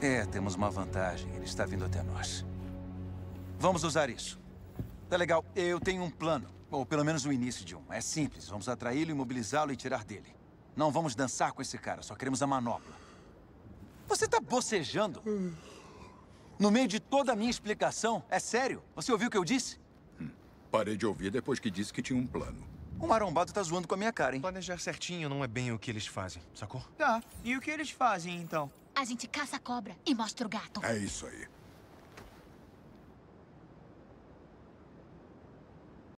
É, temos uma vantagem. Ele está vindo até nós. Vamos usar isso. Tá legal. Eu tenho um plano. Ou pelo menos o início de um. É simples. Vamos atraí-lo, imobilizá-lo e tirar dele. Não vamos dançar com esse cara. Só queremos a manopla. Você tá bocejando? No meio de toda a minha explicação? É sério? Você ouviu o que eu disse? Hum. Parei de ouvir depois que disse que tinha um plano. Um marombado tá zoando com a minha cara, hein? Planejar certinho não é bem o que eles fazem, sacou? Tá. E o que eles fazem, então? A gente caça a cobra e mostra o gato. É isso aí.